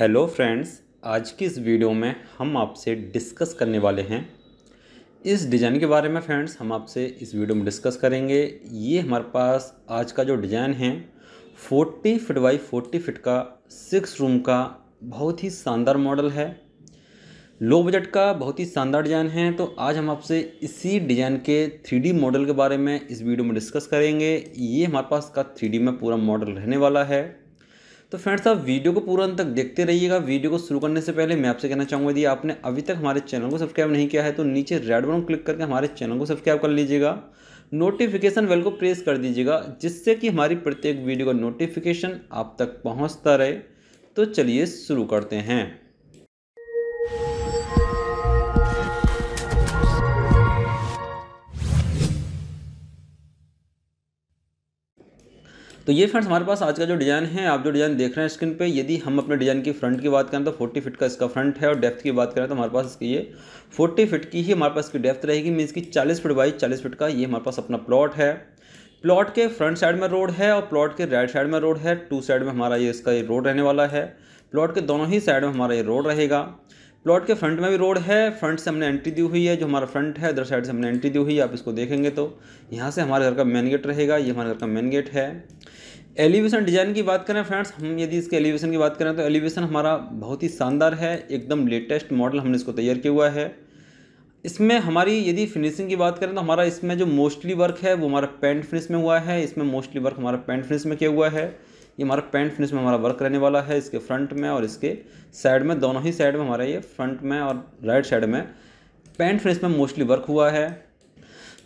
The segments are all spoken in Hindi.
हेलो फ्रेंड्स आज की इस वीडियो में हम आपसे डिस्कस करने वाले हैं इस डिज़ाइन के बारे में फ्रेंड्स हम आपसे इस वीडियो में डिस्कस करेंगे ये हमारे पास आज का जो डिज़ाइन है 40 फिट बाई 40 फिट का सिक्स रूम का बहुत ही शानदार मॉडल है लो बजट का बहुत ही शानदार डिज़ाइन है तो आज हम आपसे इसी डिज़ाइन के थ्री मॉडल के बारे में इस वीडियो में डिस्कस करेंगे ये हमारे पास का थ्री में पूरा मॉडल रहने वाला है तो फ्रेंड्स आप वीडियो को पूरा अंत तक देखते रहिएगा वीडियो को शुरू करने से पहले मैं आपसे कहना चाहूँगा यदि आपने अभी तक हमारे चैनल को सब्सक्राइब नहीं किया है तो नीचे रेड बटन क्लिक करके हमारे चैनल को सब्सक्राइब कर लीजिएगा नोटिफिकेशन बेल को प्रेस कर दीजिएगा जिससे कि हमारी प्रत्येक वीडियो का नोटिफिकेशन आप तक पहुँचता रहे तो चलिए शुरू करते हैं तो ये फ्रेंड्स हमारे पास आज का जो डिज़ाइन है आप जो डिज़ाइन देख रहे हैं स्क्रीन पे यदि हम अपने डिज़ाइन की फ्रंट की बात करें तो 40 फिट का इसका फ्रंट है और डेप्थ की बात करें तो हमारे पास इसकी ये 40 फिट की ही हमारे पास इसकी डेप्थ रहेगी मीन्स की 40 फिट बाई 40 फिट का ये हमारे पास अपना प्लॉट है प्लॉट के फ्रंट साइड में रोड है और प्लॉट के राइट साइड में रोड है टू साइड में हमारा ये इसका ये रोड रहने वाला है प्लॉट के दोनों ही साइड में हमारा ये रोड रहेगा प्लॉट के फ्रंट में भी रोड है फ्रंट से हमने एंट्री दी हुई है जो हमारा फ्रंट है इधर साइड से हमने एंट्री दी हुई है आप इसको देखेंगे तो यहाँ से हमारे घर का मेन गेट रहेगा ये हमारे घर का मेन गेट है एलिवेशन डिज़ाइन की बात करें फ्रेंड्स हम यदि इसके एलिवेशन की बात करें तो एलिवेशन हमारा बहुत ही शानदार है एकदम लेटेस्ट मॉडल हमने इसको तैयार किया हुआ है इसमें हमारी यदि फिनिशिंग की बात करें तो हमारा इसमें जो मोस्टली वर्क है वो हमारा पेंट फिनिश में हुआ है इसमें मोस्टली वर्क हमारा पेंट फिनिश में किया हुआ है ये हमारा पेंट फिनिश में हमारा वर्क रहने वाला है इसके फ्रंट में और इसके साइड में दोनों ही साइड में हमारा ये फ्रंट में और राइट साइड में पेंट फिनिश में मोस्टली वर्क हुआ है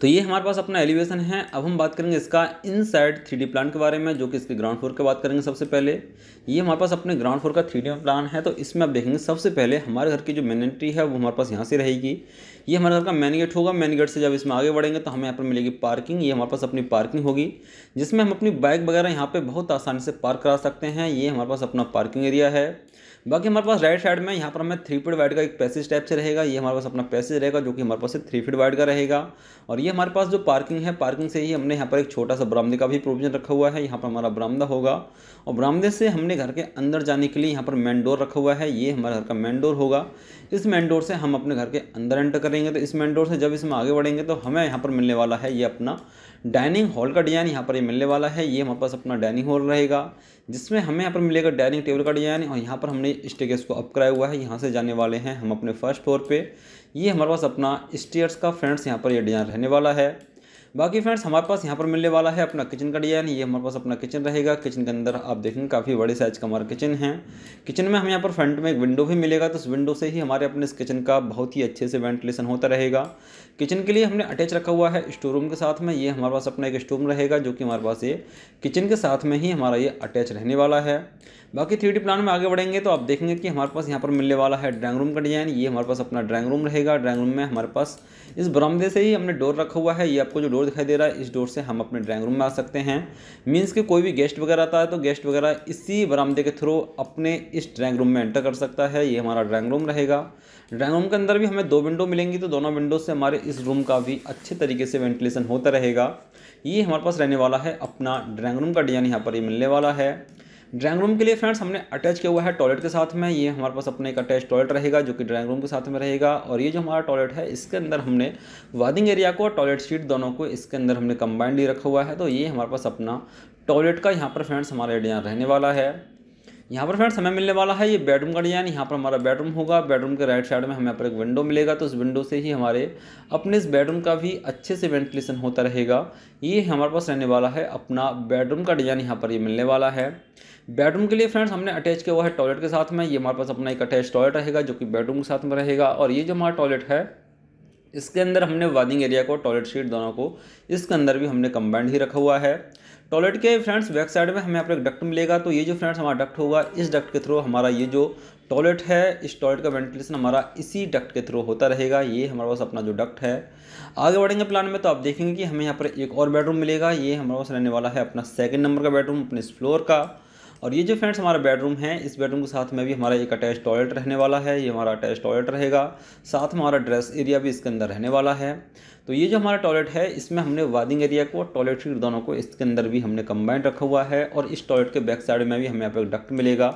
तो ये हमारे पास अपना एलिवेशन है अब हम बात करेंगे इसका इन साइड थ्री प्लांट के बारे में जो कि इसके ग्राउंड फ्लोर की बात करेंगे सबसे पहले ये हमारे पास अपने ग्राउंड फ्लोर का थ्री प्लान है तो इसमें आप देखेंगे सबसे पहले हमारे घर की जो मेन एंट्री है वो हमारे पास यहाँ से रहेगी ये हमारे घर का मेन गेट होगा मेन गेट से जब इसमें आगे बढ़ेंगे तो हमें यहाँ पर मिलेगी पार्किंग ये हमारे पास अपनी पार्किंग होगी जिसमें हम अपनी बाइक वगैरह यहाँ पर बहुत आसानी से पार्क करा सकते हैं ये हमारे पास अपना पार्किंग एरिया है बाकी हमारे पास राइट साइड में यहाँ पर हमें थ्री फीट वाइड का एक पैसेज टाइप से रहेगा ये हमारे पास अपना पैसेज रहेगा जो कि हमारे पास से थ्री फीट वाइड का रहेगा और ये हमारे पास जो पार्किंग है पार्किंग से ही हमने यहाँ पर एक छोटा सा बरामदे का भी प्रोविजन रखा हुआ है यहाँ पर हमारा बरामदा होगा और बरामदे से हमने अपने घर के अंदर जाने के लिए यहाँ पर मेन डोर रखा हुआ है ये हमारे घर का मेन डोर होगा इस मेन डोर से हम अपने घर के अंदर एंटर करेंगे तो इस मेन डोर से जब इसमें आगे बढ़ेंगे तो हमें यहाँ पर मिलने वाला है ये अपना डाइनिंग हॉल का डिज़ाइन यहाँ पर ये मिलने वाला है ये हमारे पास अपना डाइनिंग हॉल रहेगा जिसमें हमें यहाँ पर मिलेगा डाइनिंग टेबल का डिज़ाइन और यहाँ पर हमने स्टेगेस को अप कराया हुआ है यहाँ से जाने वाले हैं हम अपने फर्स्ट फ्लोर पर ये हमारे पास अपना स्टेयर्स का फ्रेंड्स यहाँ पर यह डिज़ाइन रहने वाला है बाकी फ्रेंड्स हमारे पास यहाँ पर मिलने वाला है अपना किचन का डिज़ाइन ये हमारे पास अपना किचन रहेगा किचन के अंदर आप देखेंगे काफ़ी बड़े साइज का हमारा किचन है किचन में हमें यहाँ पर फ्रंट में एक विंडो भी मिलेगा तो उस विंडो से ही हमारे अपने इस किचन का बहुत ही अच्छे से वेंटिलेशन होता रहेगा किचन के लिए हमने अटैच रखा हुआ है स्टोर रूम के साथ में ये हमारे पास अपना एक स्टोर रूम रहेगा जो कि हमारे पास ये किचन के साथ में ही हमारा ये अटैच रहने वाला है बाकी थ्री प्लान में आगे बढ़ेंगे तो आप देखेंगे कि हमारे पास यहाँ पर मिलने वाला है ड्राइंग रूम का डिज़ाइन ये हमारे पास अपना ड्राइंग रूम रहेगा ड्राइंग रूम में हमारे पास इस बरामदे से ही हमने डोर रखा हुआ है ये आपको जो डोर डोर दिखाई दे रहा है इस डोर से हम अपने ड्राइंग रूम में आ सकते हैं मीन्स कि कोई भी गेस्ट वगैरह आता है तो गेस्ट वगैरह इसी बरामदे के थ्रू अपने इस ड्राइंग रूम में एंटर कर सकता है ये हमारा ड्राइंग रूम रहेगा ड्राइंग रूम के अंदर भी हमें दो विंडो मिलेंगी तो दोनों विंडो से हमारे इस रूम का भी अच्छे तरीके से वेंटिलेशन होता रहेगा ये हमारे पास रहने वाला है अपना ड्राइंग रूम का डिजाइन यहाँ पर ये मिलने वाला है ड्राइंग रूम के लिए फ्रेंड्स हमने अटैच किया हुआ है टॉयलेट के साथ में ये हमारे पास अपने एक अटैच टॉयलेट रहेगा जो कि ड्राइंग रूम के साथ में रहेगा और ये जो हमारा टॉयलेट है इसके अंदर हमने वादिंग एरिया को और टॉयलेट सीट दोनों को इसके अंदर हमने कंबाइंड ही रखा हुआ है तो ये हमारे पास अपना टॉयलेट का यहाँ पर फ्रेंड्स हमारा एरिया रहने वाला है यहाँ पर फ्रेंड्स हमें मिलने वाला है ये बेडरूम का डिज़ाइन यहाँ पर हमारा बेडरूम होगा बेडरूम के राइट साइड में हमें यहाँ पर एक विंडो मिलेगा तो उस विंडो से ही हमारे अपने इस बेडरूम का भी अच्छे से वेंटिलेशन होता रहेगा ये हमारे पास रहने वाला है अपना बेडरूम का डिज़ाइन यहाँ पर ये मिलने वाला है बेडरूम के लिए फ्रेंड्स हमने अटैच किया हुआ है टॉयलेट के साथ में ये हमारे पास अपना एक अटैच टॉयलेट रहेगा जो कि बेडरूम के साथ में रहेगा और ये जो हमारा टॉयलेट है इसके अंदर हमने वादिंग एरिया को टॉयलेट सीट दोनों को इसके अंदर भी हमने कंबाइंड ही रखा हुआ है टॉयलेट के फ्रेंड्स बैक साइड में हमें यहाँ पर एक डक्ट मिलेगा तो ये जो फ्रेंड्स हमारा डक्ट होगा इस डक्ट के थ्रू हमारा ये जो टॉयलेट है इस टॉयलेट का वेंटिलेशन हमारा इसी डक्ट के थ्रू होता रहेगा ये हमारे पास अपना जो डक्ट है आगे बढ़ेंगे प्लान में तो आप देखेंगे कि हमें यहाँ पर एक और बेडरूम मिलेगा ये हमारे पास रहने वाला है अपना सेकेंड नंबर का बेडरूम अपने इस फ्लोर का और ये जो फ्रेंड्स हमारा बेडरूम है इस बेडरूम के साथ में भी हमारा एक अटैच टॉयलेट रहने वाला है ये हमारा अटैच टॉयलेट रहेगा साथ में हमारा ड्रेस एरिया भी इसके अंदर रहने वाला है तो ये जो हमारा टॉयलेट है इसमें हमने वादिंग एरिया को और टॉयलेटरी दोनों को इसके अंदर भी हमने कंबाइंड रखा हुआ है और इस टॉयलेट के बैक साइड में भी हमें यहाँ पर डक्ट मिलेगा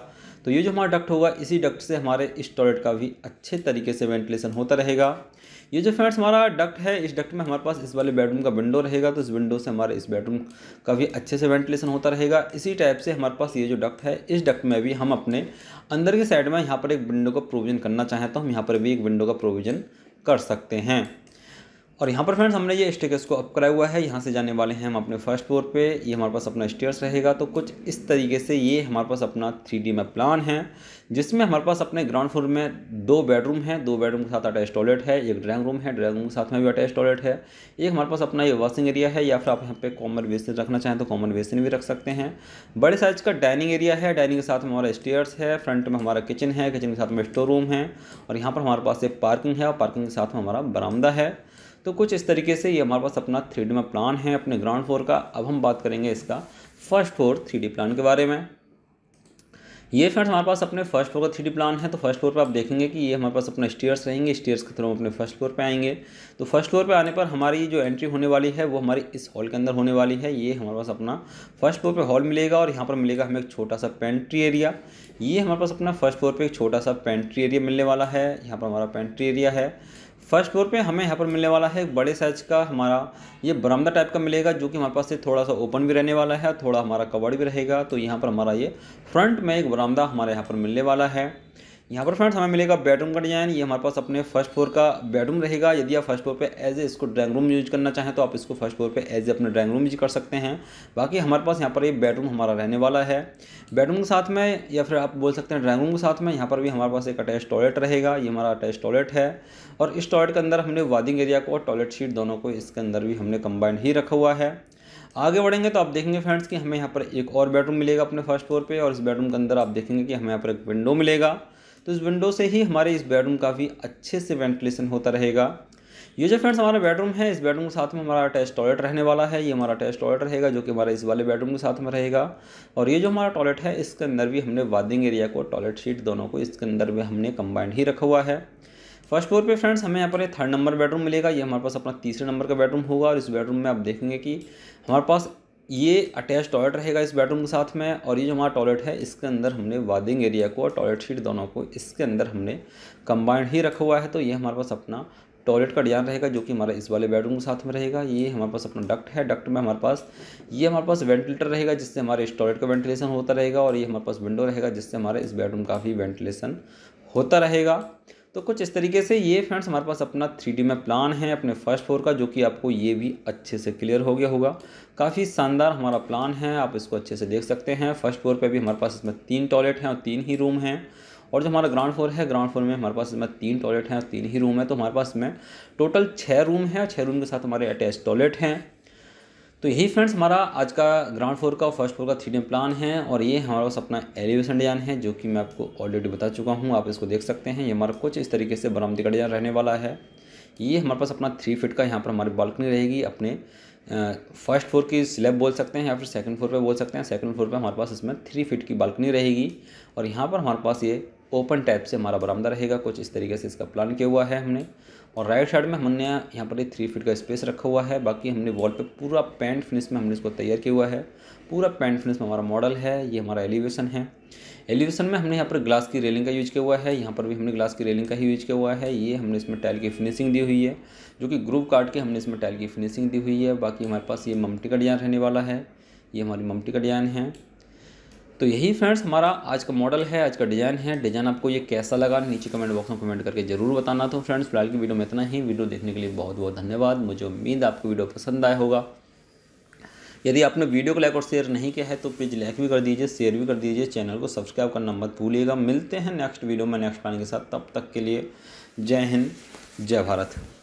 तो ये जो हमारा डक्ट होगा इसी डक्ट से हमारे इस टॉयलेट का भी अच्छे तरीके से वेंटिलेशन होता रहेगा ये जो फ्रेंड्स हमारा डक्ट है इस डक्ट में हमारे पास इस वाले बेडरूम का विंडो रहेगा तो इस विंडो से हमारे इस बेडरूम का भी अच्छे से वेंटिलेशन होता रहेगा इसी टाइप से हमारे पास ये जो डक्ट है इस डक्ट में भी हम अपने अंदर के साइड में यहाँ पर एक विंडो का प्रोविज़न करना चाहें तो हम यहाँ पर भी एक विंडो का प्रोविज़न कर सकते हैं और यहाँ पर फ्रेंड्स हमने ये स्टेकर्स को अप कराया हुआ है यहाँ से जाने वाले हैं हम अपने फर्स्ट फ्लोर पे ये हमारे पास अपना स्टेयर्स रहेगा तो कुछ इस तरीके से ये हमारे पास अपना थ्री डी में प्लान है जिसमें हमारे पास अपने ग्राउंड फ्लोर में दो बेडरूम है दो बेडरूम के साथ अटैच टॉयलेट है एक ड्राइंग रूम है ड्राइंग रूम के साथ में भी अटैच टॉयलेट है एक हमारे पास अपना ये वॉशिंग एरिया है या फिर आप यहाँ पे कॉमन बेसिन रखना चाहें तो कॉमन बेसिन भी रख सकते हैं बड़े साइज का डाइनिंग एरिया है डाइनिंग के साथ में हमारा स्टेयर्स है फ्रंट में हमारा किचन है किचन के साथ में स्टोर रूम है और यहाँ पर हमारे पास एक पार्किंग है और पार्किंग के साथ में हमारा बरामदा है तो कुछ इस तरीके से ये हमारे पास अपना थ्री में प्लान है अपने ग्राउंड फ्लोर का अब हम बात करेंगे इसका फर्स्ट फ्लोर थ्री प्लान के बारे में ये फ्रेंड्स हमारे पास अपने फर्स्ट फ्लोर का थ्री प्लान है तो फर्स्ट फ्लोर पर आप देखेंगे कि ये हमारे पास अपना स्टेयर्स रहेंगे स्टेयर्स के थ्रू हम अपने फर्स्ट फ्लोर पे आएंगे तो फर्स्ट फ्लोर पे आने पर हमारी जो एंट्री होने वाली है वो हमारी इस हॉल के अंदर होने वाली है ये हमारे पास अपना फर्स्ट फ्लोर पर हॉल मिलेगा और यहाँ पर मिलेगा हमें एक छोटा सा पेंट्री एरिया ये हमारे पास अपना फर्स्ट फ्लोर पर एक छोटा सा पेंट्री एरिया मिलने वाला है यहाँ पर हमारा पेंट्री एरिया है फर्स्ट फ्लोर पे हमें यहाँ पर मिलने वाला है बड़े साइज का हमारा ये बरामदा टाइप का मिलेगा जो कि हमारे पास से थोड़ा सा ओपन भी रहने वाला है थोड़ा हमारा कवर्ड भी रहेगा तो यहाँ पर हमारा ये फ्रंट में एक बरामदा हमारे यहाँ पर मिलने वाला है यहाँ पर फ्रेंड्स हमें मिलेगा बेडरूम का डिज़ाइन ये हमारे पास अपने फर्स्ट फ्लोर का बेडरूम रहेगा यदि आप फर्स्ट फ्लोर पे एज ए इसको ड्राइंग रूम यूज करना चाहें तो आप इसको फर्स्ट फ्लोर पे एज ए अपने ड्राइंग रूम यूज कर सकते हैं बाकी हमारे पास यहाँ पर ये बेडरूम हमारा रहने वाला है बेडरूम के साथ में या फिर आप बोल सकते हैं ड्राइंग रूम के साथ में यहाँ पर भी हमारे पास एक अटैच टॉयलेट रहेगा ये हमारा अटैच टॉयलेट है और इस टॉयलेट के अंदर हमने वादिंग एरिया को और टॉयलेट सीट दोनों को इसके अंदर भी हमने कंबाइंड ही रखा हुआ है आगे बढ़ेंगे तो आप देखेंगे फ्रेंड्स कि हमें यहाँ पर एक और बेडरूम मिलेगा अपने फर्स्ट फ्लोर पे और इस बेडरूम के अंदर आप देखेंगे कि हमें यहाँ पर एक विंडो मिलेगा तो इस विंडो से ही हमारे इस बेडरूम काफ़ी अच्छे से वेंटिलेशन होता रहेगा ये जो फ्रेंड्स हमारा बेडरूम है इस बेडरूम के साथ में हमारा अटैच टॉयलेट रहने वाला है ये हमारा अटैच टॉयलेट रहेगा जो कि हमारा इस वाले बेडरूम के साथ में रहेगा और ये जो हमारा टॉयलेट है इसके अंदर भी हमने वादिंग एरिया को टॉयलेट सीट दोनों को इसके अंदर भी हमने कंबाइंड ही रखा हुआ है फर्स्ट फ्लोर पे फ्रेंड्स हमें यहाँ पर थर्ड नंबर बेडरूम मिलेगा ये हमारे पास अपना तीसरे नंबर का बेडरूम होगा और इस बेडरूम में आप देखेंगे कि हमारे पास ये अटैच टॉयलेट रहेगा इस बेडरूम के साथ में और ये जो हमारा टॉयलेट है इसके अंदर हमने वादिंग एरिया को और टॉयलेट सीट दोनों को इसके अंदर हमने कंबाइंड ही रखा हुआ है तो ये हमारे पास अपना टॉयलेट का डिजाइन रहेगा जो कि हमारा इस वाले बेडरूम के साथ में रहेगा ये हमारे पास अपना डक्ट है डक्ट में हमारे पास ये हमारे पास वेंटिलेटर रहेगा जिससे हमारे इस टॉयलेट का वेंटिलेशन होता रहेगा और ये हमारे पास विंडो रहेगा जिससे हमारे इस बेडरूम का भी वेंटिलेशन होता रहेगा तो कुछ इस तरीके से ये फ्रेंड्स हमारे पास अपना थ्री डी में प्लान है अपने फर्स्ट फ्लोर का जो कि आपको ये भी अच्छे से क्लियर हो गया होगा काफ़ी शानदार हमारा प्लान है आप इसको अच्छे से देख सकते हैं फर्स्ट फ्लोर पे भी हमारे पास इसमें तीन टॉयलेट हैं और तीन ही रूम हैं और जो हमारा ग्राउंड फ्लोर है ग्राउंड फ्लोर में हमारे पास इसमें तीन टॉयलेट हैं और तीन ही रूम है तो हमारे पास इसमें टोटल छः रूम हैं छः रूम के साथ हमारे अटैच टॉयलेट हैं तो यही फ्रेंड्स हमारा आज का ग्राउंड फ्लोर का फर्स्ट फ्लोर का थ्री डी प्लान है और ये हमारा पास अपना एलिवेशन डिजाइन है जो कि मैं आपको ऑलरेडी बता चुका हूँ आप इसको देख सकते हैं ये हमारा कुछ इस तरीके से बरामदी का डिजाइन रहने वाला है ये हमारे पास अपना थ्री फिट का यहाँ पर हमारी बालकनी रहेगी अपने फर्स्ट फ्लोर की स्लैब बोल सकते हैं या फिर सेकंड फ्लोर पे बोल सकते हैं सेकंड फ्लोर पे हमारे पास इसमें थ्री फिट की बालकनी रहेगी और यहाँ पर हमारे पास ये ओपन टाइप से हमारा बरामदा रहेगा कुछ इस तरीके से इसका प्लान किया हुआ है हमने और राइट साइड में हमने यहाँ पर थ्री फीट का स्पेस रखा हुआ है बाकी हमने वॉल पे पूरा पैंट फिनिश में हमने इसको तैयार किया हुआ है पूरा पैंट फिनिश में हमारा मॉडल है ये हमारा एलिवेशन है एलिवेशन में हमने यहाँ पर ग्लास की रेलिंग का यूज किया हुआ है यहाँ पर भी हमने ग्लास की रेलिंग का ही यूज किया हुआ है ये हमने इसमें टाइल की फिनिशिंग दी हुई है जो कि ग्रुप काट के हमने इसमें टाइल की फिनिशिंग दी हुई है बाकी हमारे पास ये ममटी का डिजाइन रहने वाला है ये हमारी ममटी का डिजाइन है तो यही फ्रेंड्स हमारा आज का मॉडल है आज का डिज़ाइन है डिज़ाइन आपको ये कैसा लगा नीचे कमेंट बॉक्स में कमेंट करके जरूर बताना तो फ्रेंड्स फिलहाल की वीडियो में इतना ही वीडियो देखने के लिए बहुत बहुत धन्यवाद मुझे उम्मीद आपको वीडियो पसंद आया होगा यदि आपने वीडियो को लाइक और शेयर नहीं किया है तो प्लीज़ लाइक भी कर दीजिए शेयर भी कर दीजिए चैनल को सब्सक्राइब करना मत भूलिएगा मिलते हैं नेक्स्ट वीडियो में नेक्स्ट प्लान के साथ तब तक के लिए जय हिंद जय भारत